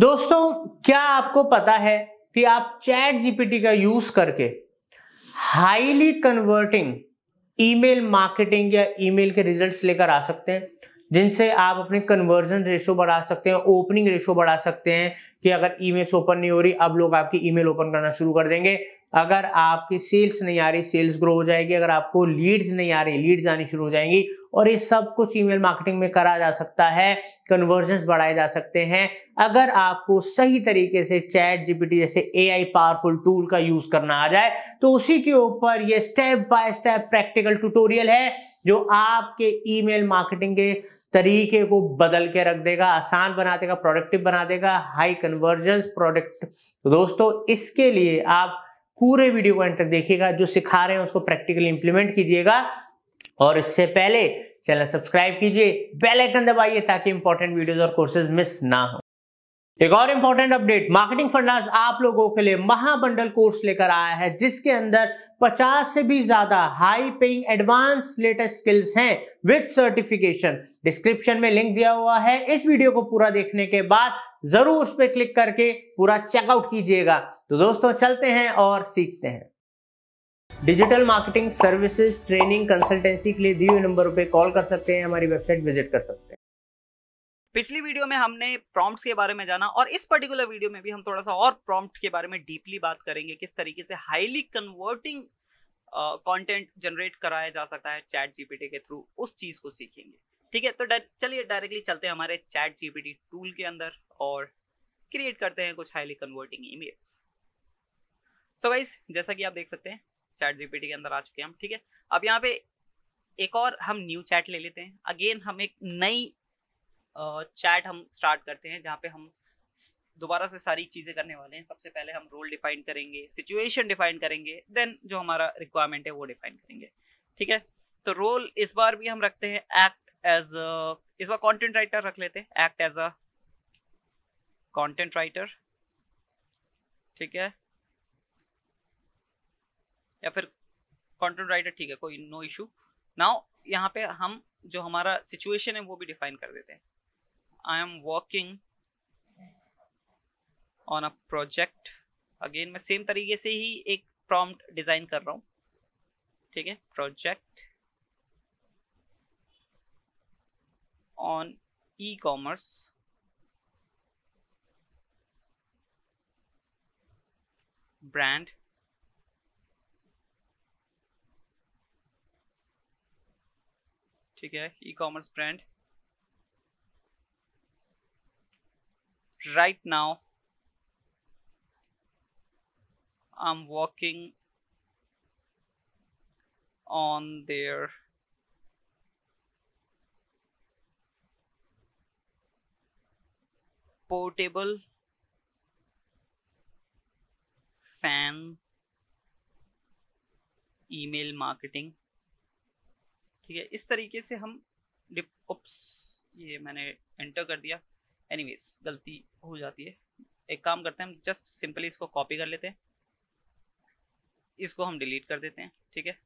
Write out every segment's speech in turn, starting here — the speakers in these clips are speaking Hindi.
दोस्तों क्या आपको पता है कि आप चैट जीपीटी का यूज करके हाईली कन्वर्टिंग ईमेल मार्केटिंग या ईमेल के रिजल्ट्स लेकर आ सकते हैं जिनसे आप अपने कन्वर्जन रेशो बढ़ा सकते हैं ओपनिंग रेशो बढ़ा सकते हैं कि अगर ईमेल्स ओपन नहीं हो रही अब लोग आपकी ईमेल ओपन करना शुरू कर देंगे अगर आपकी सेल्स नहीं आ रही सेल्स ग्रो हो जाएगी अगर आपको लीड्स नहीं आ रही लीड्स आनी शुरू हो जाएंगी और ये सब कुछ ईमेल मार्केटिंग में करा जा सकता है कन्वर्जन बढ़ाए जा सकते हैं अगर आपको सही तरीके से चैट जीपीटी जैसे एआई पावरफुल टूल का यूज करना आ जाए तो उसी के ऊपर ये step by step practical tutorial है जो आपके ई मार्केटिंग के तरीके को बदल के रख देगा आसान बना देगा प्रोडक्टिव बना देगा हाई कन्वर्जन प्रोडक्ट दोस्तों इसके लिए आप पूरे वीडियो को एंड तक देखिएगा जो सिखा रहे हैं उसको प्रैक्टिकली इंप्लीमेंट कीजिएगा और इससे पहले चैनल सब्सक्राइब कीजिए बेल आइकन दबाइए ताकि इंपॉर्टेंट वीडियोस और कोर्सेज मिस ना हो एक और इंपॉर्टेंट अपडेट मार्केटिंग फंडास आप लोगों के लिए महाबंडल कोर्स लेकर आया है जिसके अंदर 50 से भी ज्यादा high paying advance latest skills हैं विद सर्टिफिकेशन डिस्क्रिप्शन में लिंक दिया हुआ है इस वीडियो को पूरा देखने के बाद जरूर उस पर क्लिक करके पूरा चेकआउट कीजिएगा तो दोस्तों चलते हैं और सीखते हैं digital marketing services training consultancy के लिए दिए नंबर पे कॉल कर सकते हैं हमारी वेबसाइट विजिट कर सकते हैं पिछली वीडियो में हमने प्रॉम्प्ट्स के बारे में जाना और इस पर्टिकुलर वीडियो में भी हम थोड़ा सा और प्रॉम्प्ट के बारे में डीपली बात करेंगे किस तरीके से हाईली कन्वर्टिंग कंटेंट जनरेट कराया जा सकता है चैट जीपीटी के थ्रू उस चीज को सीखेंगे ठीक है तो चलिए डायरेक्टली चलते हैं हमारे चैट जीपीटी टूल के अंदर और क्रिएट करते हैं कुछ highly converting image so guys जैसा कि आप देख सकते हैं चैट जीपीटी के अंदर आ चुके हैं हम ठीक है अब यहाँ पे एक और हम न्यू चैट ले लेते हैं अगेन हम एक नई चैट हम स्टार्ट करते हैं जहाँ पे हम दोबारा से सारी चीज़ें करने वाले हैं सबसे पहले हम रोल डिफाइन करेंगे सिचुएशन डिफाइन करेंगे देन जो हमारा रिक्वायरमेंट है वो डिफाइन करेंगे ठीक है तो रोल इस बार भी हम रखते हैं एक्ट एज इस बार कंटेंट राइटर रख लेते act as a content writer ठीक है या फिर कंटेंट राइटर ठीक है कोई नो इशू नाउ यहाँ पे हम जो हमारा सिचुएशन है वो भी डिफाइन कर देते हैं I am working on a project again मैं सेम तरीके से ही एक प्रॉम्प्ट डिज़ाइन कर रहा हूँ ठीक है प्रोजेक्ट on e-commerce brand ठीक है commerce brand. right now I'm working on their portable fan email marketing ठीक है इस तरीके से हम उप्स ये मैंने एंटर कर दिया एनीवेज गलती हो जाती है एक काम करते हैं हम जस्ट सिंपली इसको कॉपी कर लेते हैं इसको हम डिलीट कर देते हैं ठीक है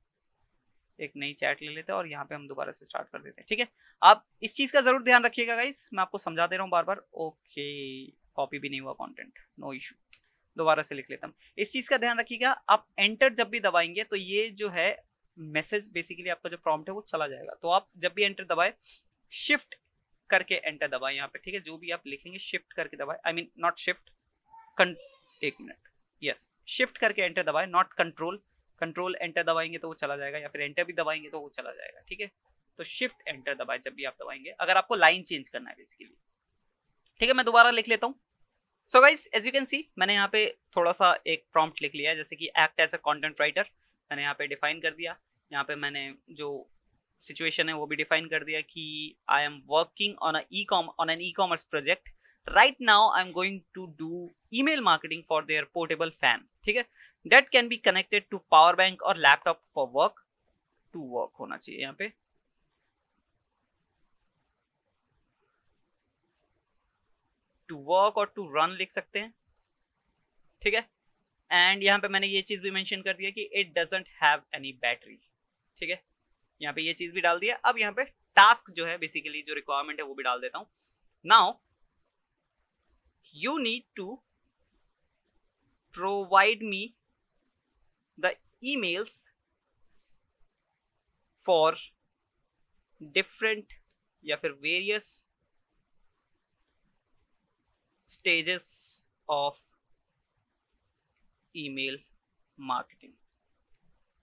एक नई चैट ले लेते हैं और यहाँ पे हम दोबारा से स्टार्ट कर देते हैं ठीक है आप इस चीज़ का ज़रूर ध्यान रखिएगा गाइस मैं आपको समझा दे रहा हूँ बार बार ओके कॉपी भी नहीं हुआ कॉन्टेंट नो इशू दोबारा से लिख लेता हूँ इस चीज़ का ध्यान रखिएगा आप एंटर जब भी दबाएंगे तो ये जो है मैसेज बेसिकली आपका जो प्रॉम्प्ट है वो चला जाएगा तो आप जब भी एंटर दबाए शिफ्ट करके एंटर दबाए यहाँ पे ठीक है जो भी आप लिखेंगे शिफ्ट करके दबाए आई मीन नॉट शिफ्ट एक मिनट यस शिफ्ट करके एंटर दबाए नॉट कंट्रोल कंट्रोल एंटर दबाएंगे तो वो चला जाएगा या फिर एंटर भी दबाएंगे तो वो चला जाएगा ठीक है तो शिफ्ट एंटर दबाए जब भी आप दबाएंगे अगर आपको लाइन चेंज करना है बेसिकली ठीक है मैं दोबारा लिख लेता हूँ so guys as you can see मैंने यहाँ पे थोड़ा सा एक प्रॉम्प्ट लिख लिया है जैसे कि act as a content writer मैंने यहाँ पे डिफाइन कर दिया यहाँ पे मैंने जो सिचुएशन है वो भी डिफाइन कर दिया कि I am working on e com on an e commerce project right now I am going to do email marketing for their portable fan ठीक है that can be connected to power bank और laptop for work to work होना चाहिए यहाँ पे टू वर्क और टू रन लिख सकते हैं ठीक है एंड यहाँ पे मैंने ये चीज भी मैंशन कर दिया कि it doesn't have any battery ठीक है यहाँ पे ये चीज भी डाल दिया अब यहाँ पे टास्क जो है बेसिकली जो रिक्वायरमेंट है वो भी डाल देता हूँ now you need to provide me the emails for different या फिर various stages of email marketing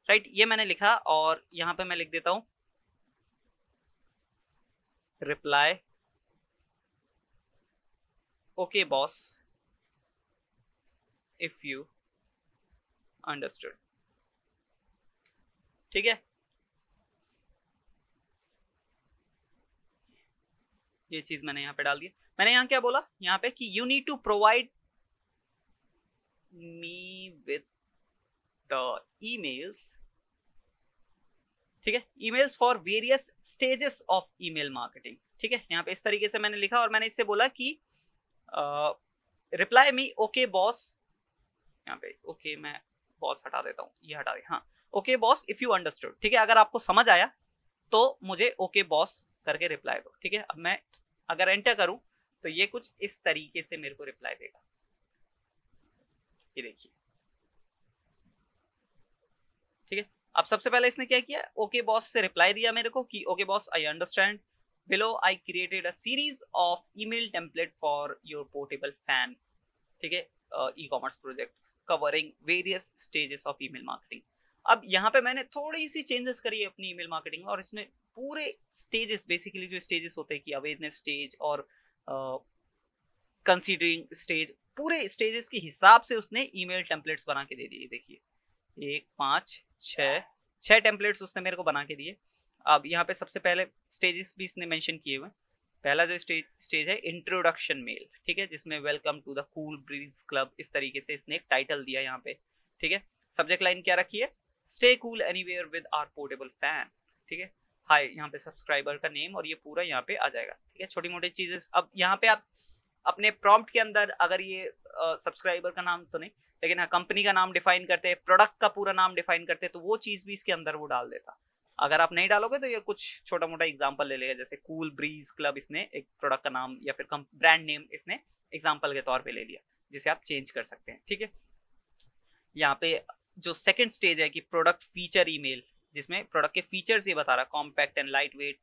right ये मैंने लिखा और यहां पे मैं लिख देता हूं reply okay boss if you understood ठीक है ये चीज मैंने यहां पे डाल दिया मैंने यहां क्या बोला यहां पे कि you need to provide me with the emails ठीक है emails for various stages of email marketing ठीक है यहां पे इस तरीके से मैंने लिखा और मैंने इससे बोला कि रिप्लाई मी ओके बॉस यहाँ पे ओके okay, मैं बॉस हटा देता हूँ ये हटा दे हाँ okay boss if you understood ठीक है अगर आपको समझ आया तो मुझे ओके okay, बॉस करके रिप्लाई दो ठीक है अब मैं अगर एंटर करूं तो ये कुछ इस तरीके से मेरे को रिप्लाई देगा ये देखिए ठीक है अब सबसे पहले इसने क्या किया ओके okay, बॉस से रिप्लाई दिया मेरे को कि okay boss I understand below I created a series of email template for your portable fan ठीक है ecommerce project covering various stages of email marketing अब यहाँ पे मैंने थोड़ी सी चेंजेस करी है अपनी ईमेल मार्केटिंग में और इसमें पूरे स्टेजेस बेसिकली जो स्टेजेस होते हैं कि अवेयरनेस स्टेज और कंसीडरिंग uh, स्टेज पूरे स्टेजेस के हिसाब से उसने ईमेल टेम्पलेट्स बना के दे दिए देखिए एक पाँच छः छः टेम्पलेट्स उसने मेरे को बना के दिए अब यहाँ पे सबसे पहले स्टेजेस भी इसने मेंशन किए हुए पहला जो स्टेज स्टेज है इंट्रोडक्शन मेल ठीक है जिसमें welcome to the cool breeze club इस तरीके से इसने एक टाइटल दिया यहाँ पे ठीक है सब्जेक्ट लाइन क्या रखी है stay cool anywhere with our portable fan ठीक है हाय यहाँ पे सब्सक्राइबर का नेम और ये पूरा यहाँ पे आ जाएगा ठीक है छोटी मोटी चीजें अब यहाँ पे आप अपने प्रॉम्प्ट के अंदर अगर ये सब्सक्राइबर का नाम तो नहीं लेकिन हाँ कंपनी का नाम डिफाइन करते प्रोडक्ट का पूरा नाम डिफाइन करते तो वो चीज़ भी इसके अंदर वो डाल देता अगर आप नहीं डालोगे तो ये कुछ छोटा मोटा एग्जाम्पल ले लेगा जैसे कूल ब्रीज क्लब इसने एक प्रोडक्ट का नाम या फिर ब्रांड नेम इसने एग्जाम्पल के तौर पर ले लिया जिसे आप चेंज कर सकते हैं ठीक है यहाँ पे जो सेकेंड स्टेज है कि प्रोडक्ट फीचर ईमेल जिसमें प्रोडक्ट के फीचर्स ये बता रहा compact and lightweight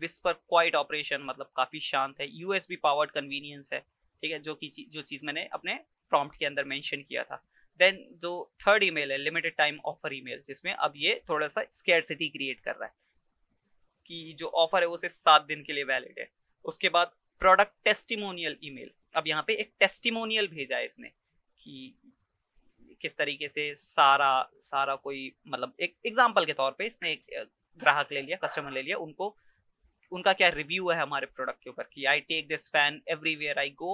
whisper quiet operation मतलब काफ़ी शांत है यूएसबी पावर्ड कन्वीनियंस है ठीक है जो कि जो चीज़ मैंने अपने प्रॉम्प्ट के अंदर मेंशन किया था देन जो थर्ड ईमेल है लिमिटेड टाइम ऑफर ईमेल जिसमें अब ये थोड़ा सा स्केरसिटी क्रिएट कर रहा है कि जो ऑफर है वो सिर्फ सात दिन के लिए वैलिड है उसके बाद प्रोडक्ट टेस्टिमोनियल ईमेल अब यहाँ पे एक टेस्टिमोनियल भेजा है इसने कि किस तरीके से सारा सारा कोई मतलब एक एग्जाम्पल के तौर पे इसने एक ग्राहक ले लिया कस्टमर ले लिया उनको उनका क्या रिव्यू है हमारे प्रोडक्ट के ऊपर कि I take this fan everywhere I go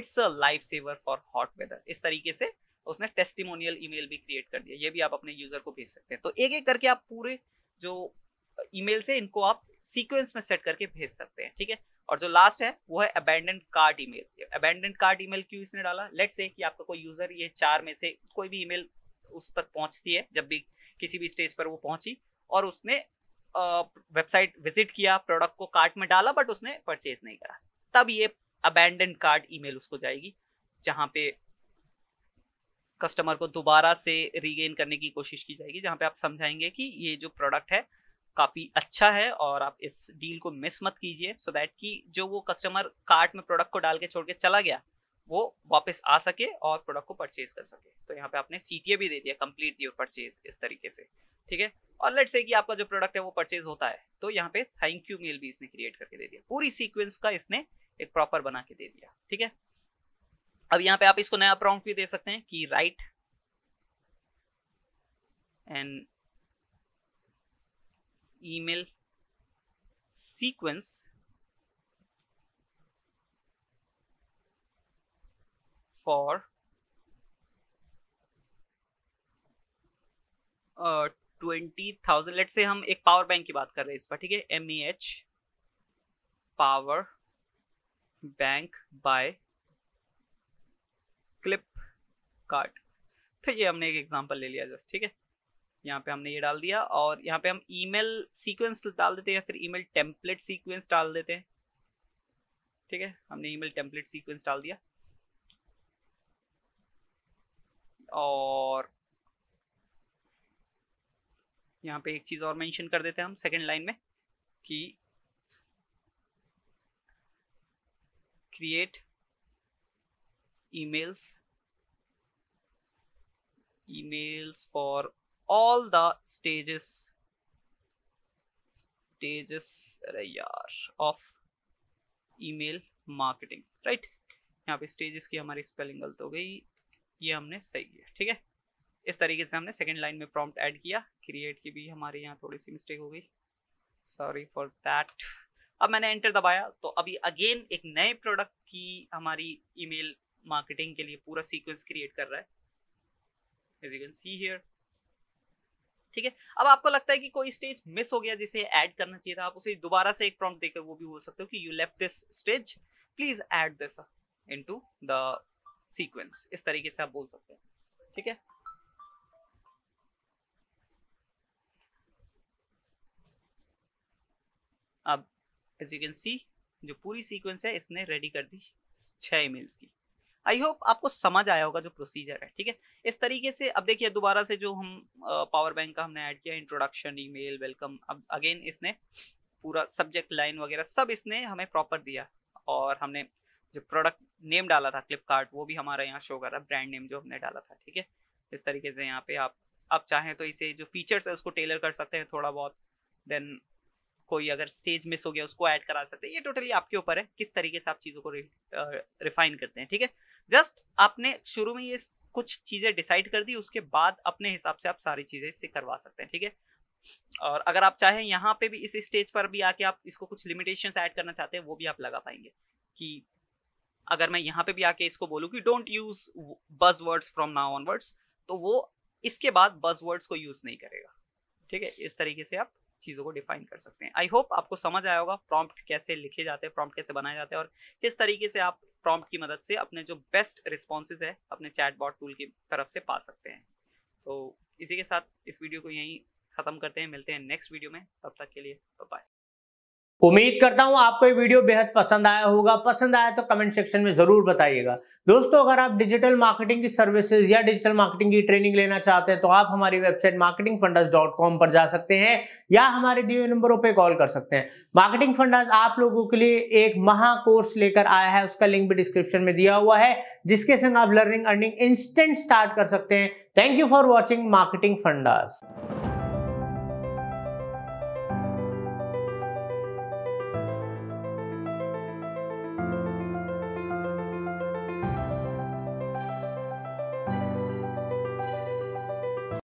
it's a life saver for hot weather इस तरीके से उसने टेस्टिमोनियल ईमेल भी क्रिएट कर दिया ये भी आप अपने यूजर को भेज सकते हैं तो एक एक करके आप पूरे जो ईमेल से इनको आप सीक्वेंस में सेट करके भेज सकते हैं ठीक है और जो लास्ट है वो है abandoned cart email abandoned cart email क्यों इसने डाला लेट्स से कि आपका कोई यूजर ये चार में से कोई भी ईमेल उस तक पहुंचती है जब भी किसी भी स्टेज पर वो पहुंची और उसने वेबसाइट विजिट किया प्रोडक्ट को कार्ट में डाला बट उसने परचेज नहीं करा तब ये अबेंडेंट कार्ड ईमेल उसको जाएगी जहाँ पे कस्टमर को दोबारा से रीगेन करने की कोशिश की जाएगी जहाँ पे आप समझाएंगे कि ये जो प्रोडक्ट है काफ़ी अच्छा है और आप इस डील को मिस मत कीजिए सो दैट कि जो वो कस्टमर कार्ट में प्रोडक्ट को डाल के छोड़ के चला गया वो वापस आ सके और प्रोडक्ट को परचेज कर सके तो यहाँ पे आपने सी भी दे दिया कम्प्लीट योर परचेज इस तरीके से ठीक है और लेट से कि आपका जो प्रोडक्ट है वो परचेज होता है तो यहाँ पे थैंक यू मेल भी इसने क्रिएट करके दे दिया पूरी सीक्वेंस का इसने एक प्रॉपर बना के दे दिया ठीक है अब यहां पे आप इसको नया प्रॉम्प्ट भी दे सकते हैं कि write an email sequence for twenty thousand let से हम एक पावर बैंक की बात कर रहे हैं इस पर ठीक है M E H power bank by clip card तो ये हमने एक एग्जांपल ले लिया जस्ट ठीक है यहाँ पे हमने ये डाल दिया और यहाँ पे हम ईमेल सीक्वेंस डाल देते हैं या फिर ईमेल टेम्पलेट सीक्वेंस डाल देते हैं ठीक है हमने ईमेल टेम्पलेट सीक्वेंस डाल दिया और यहाँ पे एक चीज़ और मेंशन कर देते हैं हम सेकंड लाइन में कि create emails emails for all the stages stages of email marketing right यहाँ पे stages की हमारी spelling गलत हो गई ये हमने सही किया ठीक है इस तरीके से हमने सेकेंड लाइन में प्रॉम्प्ट ऐड किया क्रिएट की भी हमारे यहाँ थोड़ी सी मिस्टेक हो गई सॉरी फॉर दैट अब मैंने एंटर दबाया तो अभी अगेन एक नए प्रोडक्ट की हमारी ईमेल मार्केटिंग के लिए पूरा सीक्वेंस क्रिएट कर रहा है as you can see here ठीक है अब आपको लगता है कि कोई स्टेज मिस हो गया जिसे ऐड करना चाहिए था आप उसे दोबारा से एक प्रॉम्प्ट देकर वो भी बोल सकते हो कि you left this stage please add this into the sequence इस तरीके से आप बोल सकते हैं ठीक है अब एज यू कैन सी जो पूरी सीक्वेंस है इसने रेडी कर दी छह ईमेल्स की आई होप आपको समझ आया होगा जो प्रोसीजर है ठीक है इस तरीके से अब देखिए दोबारा से जो हम पावर बैंक का हमने ऐड किया इंट्रोडक्शन ईमेल वेलकम अब अगेन इसने पूरा सब्जेक्ट लाइन वगैरह सब इसने हमें प्रॉपर दिया और हमने जो प्रोडक्ट नेम डाला था फ्लिपकार्ट वो भी हमारा यहाँ शो कर रहा है ब्रांड नेम जो हमने डाला था ठीक है इस तरीके से यहाँ पे आप आप चाहें तो इसे जो फीचर्स है उसको टेलर कर सकते हैं थोड़ा बहुत देन कोई अगर स्टेज मिस हो गया उसको ऐड करा सकते हैं ये टोटली आपके ऊपर है किस तरीके से आप चीज़ों को रिफाइन करते हैं ठीक है जस्ट आपने शुरू में ये कुछ चीज़ें डिसाइड कर दी उसके बाद अपने हिसाब से आप सारी चीज़ें इससे करवा सकते हैं ठीक है और अगर आप चाहें यहाँ पे भी इस स्टेज पर भी आके आप इसको कुछ लिमिटेशंस ऐड करना चाहते हैं वो भी आप लगा पाएंगे कि अगर मैं यहाँ पे भी आके इसको बोलूँ कि don't use buzzwords from now onwards तो वो इसके बाद बज वर्ड्स को यूज नहीं करेगा ठीक है इस तरीके से आप चीज़ों को डिफाइन कर सकते हैं आई होप आपको समझ आया होगा प्रॉम्प्ट कैसे लिखे जाते हैं प्रॉम्प्ट कैसे बनाए जाते हैं और किस तरीके से आप प्रॉम्प्ट की मदद से अपने जो बेस्ट रिस्पॉन्सेज है अपने चैट बॉट टूल की तरफ से पा सकते हैं तो इसी के साथ इस वीडियो को यहीं ख़त्म करते हैं मिलते हैं नेक्स्ट वीडियो में तब तक के लिए बाय उम्मीद करता हूं आपको ये वीडियो बेहद पसंद आया होगा पसंद आया तो कमेंट सेक्शन में जरूर बताइएगा दोस्तों अगर आप डिजिटल मार्केटिंग की सर्विसेज या डिजिटल मार्केटिंग की ट्रेनिंग लेना चाहते हैं तो आप हमारी वेबसाइट मार्केटिंग पर जा सकते हैं या हमारे दिए नंबरों पर कॉल कर सकते हैं मार्केटिंग फंडाज आप लोगों के लिए एक महा कोर्स लेकर आया है उसका लिंक भी डिस्क्रिप्शन में दिया हुआ है जिसके संग आप लर्निंग अर्निंग इंस्टेंट स्टार्ट कर सकते हैं thank you for watching marketing fundas